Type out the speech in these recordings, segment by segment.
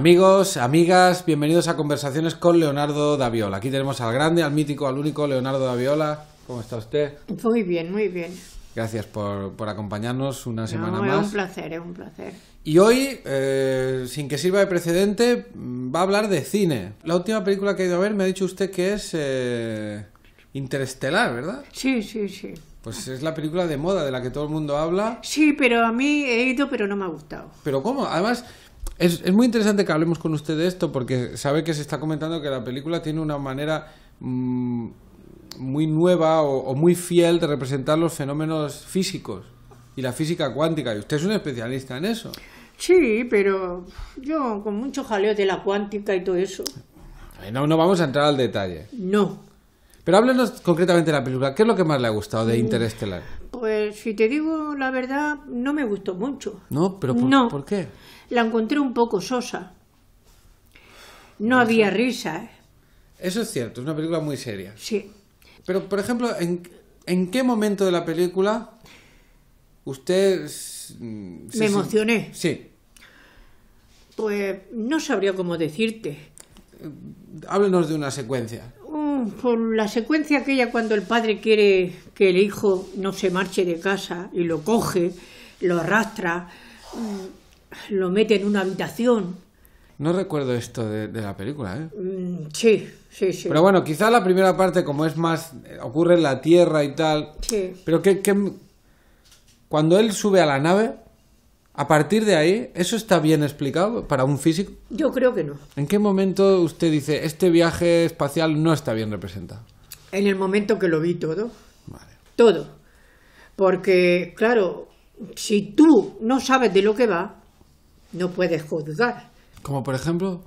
Amigos, amigas, bienvenidos a Conversaciones con Leonardo Daviola. Aquí tenemos al grande, al mítico, al único Leonardo Daviola. ¿Cómo está usted? Muy bien, muy bien. Gracias por, acompañarnos una semana más. Es un placer, es un placer. Y hoy, eh, sin que sirva de precedente, mm, va a hablar de cine. La última película que he ido a ver me ha dicho usted que es eh, Interestelar, ¿verdad? Sí, sí, sí. Pues es la película de moda de la que todo el mundo habla. Sí, pero a mí he ido, pero no me ha gustado. Pero ¿cómo? Además, es, muy interesante que hablemos con usted de esto porque sabe que se está comentando que la película tiene una manera mm, muy nueva o, muy fiel de representar los fenómenos físicos y la física cuántica. Y usted es un especialista en eso. Sí, pero yo con mucho jaleo de la cuántica y todo eso. No, no vamos a entrar al detalle. No. Pero háblenos concretamente de la película. ¿Qué es lo que más le ha gustado de mm. Interestelar? Pues si te digo la verdad, no me gustó mucho. No, pero no. ¿por qué? la encontré un poco sosa. No, había risa. ¿eh? Eso es cierto, es una película muy seria. Sí. Pero, por ejemplo, ¿en, qué momento de la película usted... Mm, se Me emocioné. Sí. Pues no sabría cómo decirte. Mm, háblenos de una secuencia. Mm, por la secuencia aquella cuando el padre quiere que el hijo no se marche de casa y lo coge, lo arrastra lo mete en una habitación. No recuerdo esto de, la película, ¿eh? Mm, sí, sí, sí. Pero bueno, quizá la primera parte, como es más. Eh, ocurre en la Tierra y tal. Sí. Pero que, que. Cuando él sube a la nave, a partir de ahí, ¿eso está bien explicado para un físico? Yo creo que no. ¿En qué momento usted dice, este viaje espacial no está bien representado? En el momento que lo vi todo. Vale. Todo. Porque, claro, si tú no sabes de lo que va, no puedes juzgar. ¿Como por ejemplo?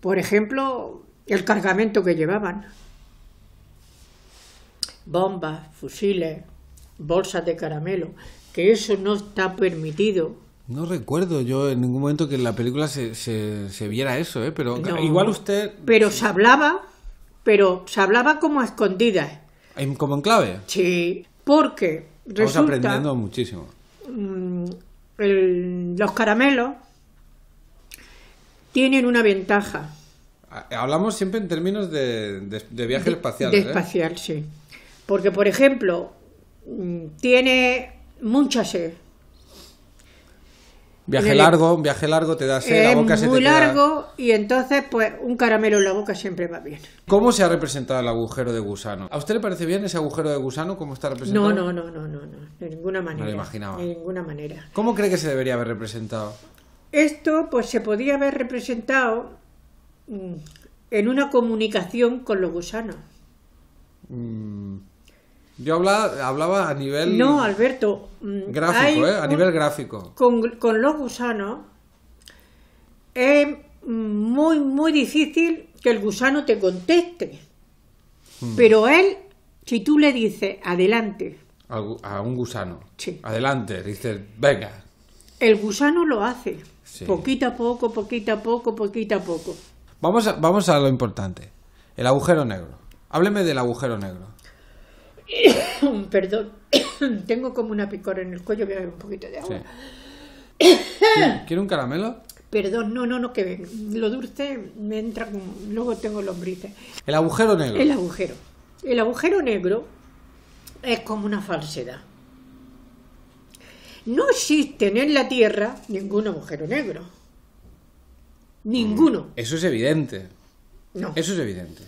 Por ejemplo, el cargamento que llevaban. Bombas, fusiles, bolsas de caramelo, que eso no está permitido. No recuerdo yo en ningún momento que en la película se, se, viera eso, ¿eh? pero igual usted... Pero se hablaba, pero se hablaba como a escondidas. ¿Como en clave? Sí, porque Estamos aprendiendo muchísimo. Mm, los caramelos tienen una ventaja. Ah, eh, hablamos siempre en términos de, viaje espacial. De, ¿eh? espacial, sí. Porque, por ejemplo, mm, tiene mucha sed. Viaje largo, un viaje largo te da sed, la boca se muy largo y entonces pues un caramelo en la boca siempre va bien. ¿Cómo se ha representado el agujero de gusano? ¿A usted le parece bien ese agujero de gusano cómo está representado? No, no, no, no, no, no de ninguna manera. No lo imaginaba. De ninguna manera. ¿Cómo cree que se debería haber representado? Esto pues se podía haber representado mm, en una comunicación con los gusanos. Mm, yo hablaba, a nivel. No, Alberto. Mm, gráfico, ¿eh? A nivel gráfico. Con, los gusanos es mm, muy, muy difícil que el gusano te conteste. Hmm. Pero él, si tú le dices adelante. A, un gusano. Adelante, dices, venga. El gusano lo hace. Poquito a poco, poquito a poco, poquito a poco. Vamos vamos a lo importante. El agujero negro. Hábleme del agujero negro. Perdón, tengo como una picor en el cuello, voy a beber un poquito de agua. un caramelo? Perdón, no, no, no, que lo dulce me entra, como... luego tengo lombrices. El agujero negro. El agujero. El agujero negro es como una falsedad. No existen en la Tierra ningún agujero negro. Mm. Ninguno. Eso es evidente. No. Eso es evidente.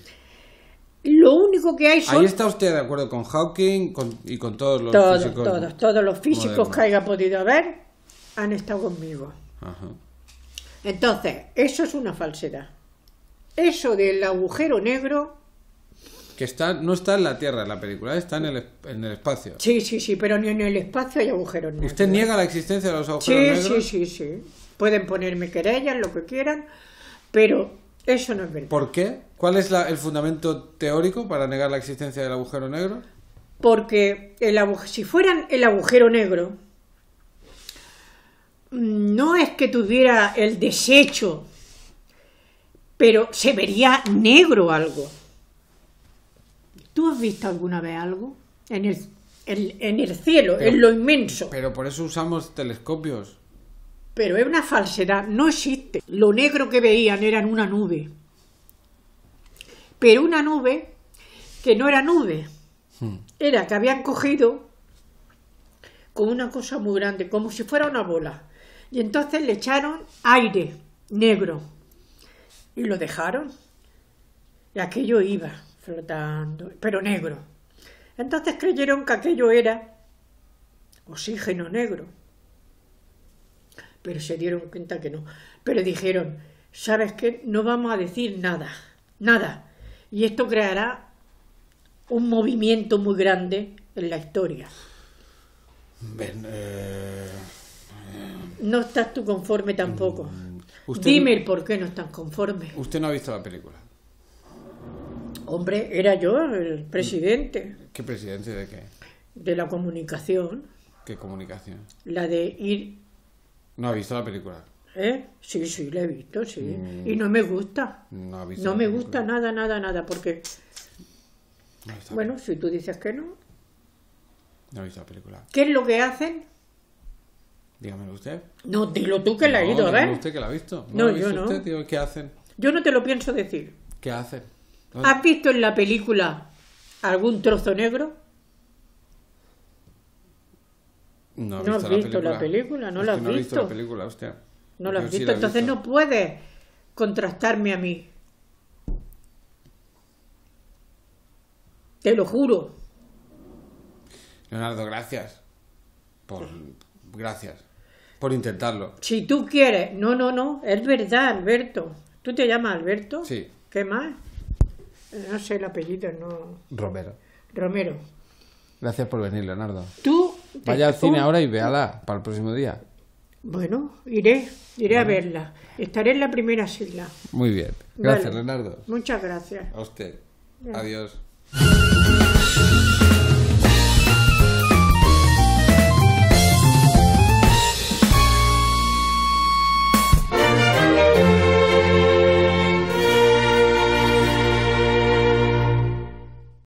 Lo único que hay son... Ahí está usted de acuerdo con Hawking y con todos los físicos. Todos, todos los físicos que haya podido ver han estado conmigo. Entonces, eso es una falsedad. Eso del agujero negro... Que está, no está en la Tierra, la película está en el, espacio. Sí, sí, sí, pero ni en el espacio hay agujeros negros. ¿Usted niega la existencia de los agujeros sí, Sí, sí, sí. Pueden ponerme querellas, lo que quieran, pero eso no es verdad. ¿Por qué? ¿Cuál es el fundamento teórico para negar la existencia del agujero negro? Porque el si fueran el agujero negro, mm, no es que tuviera el desecho, pero se vería negro algo. ¿Tú has visto alguna vez algo en el, el cielo, en lo inmenso? Pero por eso usamos telescopios. Pero es una falsedad, no existe. Lo negro que veían era una nube. Pero una nube que no era nube. Hmm. Era que habían cogido con una cosa muy grande, como si fuera una bola. Y entonces le echaron aire negro y lo dejaron. Y aquello iba flotando, pero negro. Entonces creyeron que aquello era oxígeno negro pero se dieron cuenta que no. Pero dijeron, ¿sabes qué? No vamos a decir nada, nada. Y esto creará un movimiento muy grande en la historia. Eh, no estás tú conforme tampoco. Mm, Dime el por qué no estás conforme. Usted no ha visto la película. Hombre, era yo el presidente. ¿Qué presidente de qué? De la comunicación. ¿Qué comunicación? La de ir no ha visto la película. ¿Eh? Sí, sí, la he visto, sí. Mm. Y no me gusta. No, ha visto no me gusta nada, nada, nada, porque... bueno, si tú dices que no... No he visto la película. ¿Qué es lo que hacen? Dígamelo usted. No, dilo tú que la he ido, ¿eh? usted que la ha visto. No, yo no. Usted, ¿Qué hacen? Yo no te lo pienso decir. ¿Qué hacen? ¿Has visto en la película algún trozo negro? No, has, visto, la película, no la has no visto. visto la película, hostia. No la has visto, entonces no puedes contrastarme a mí. Te lo juro. Leonardo, gracias. Por... Gracias. Por intentarlo. Si tú quieres. No, no, no. Es verdad, Alberto. ¿Tú te llamas Alberto? Sí. ¿Qué más? No sé el apellido, no. Romero. Romero. Gracias por venir, Leonardo. Tú Vaya al cine ahora y véala para el próximo día. Bueno, iré, iré a verla. Estaré en la primera sigla. Muy bien. Gracias, Leonardo. Muchas gracias. A usted. Adiós.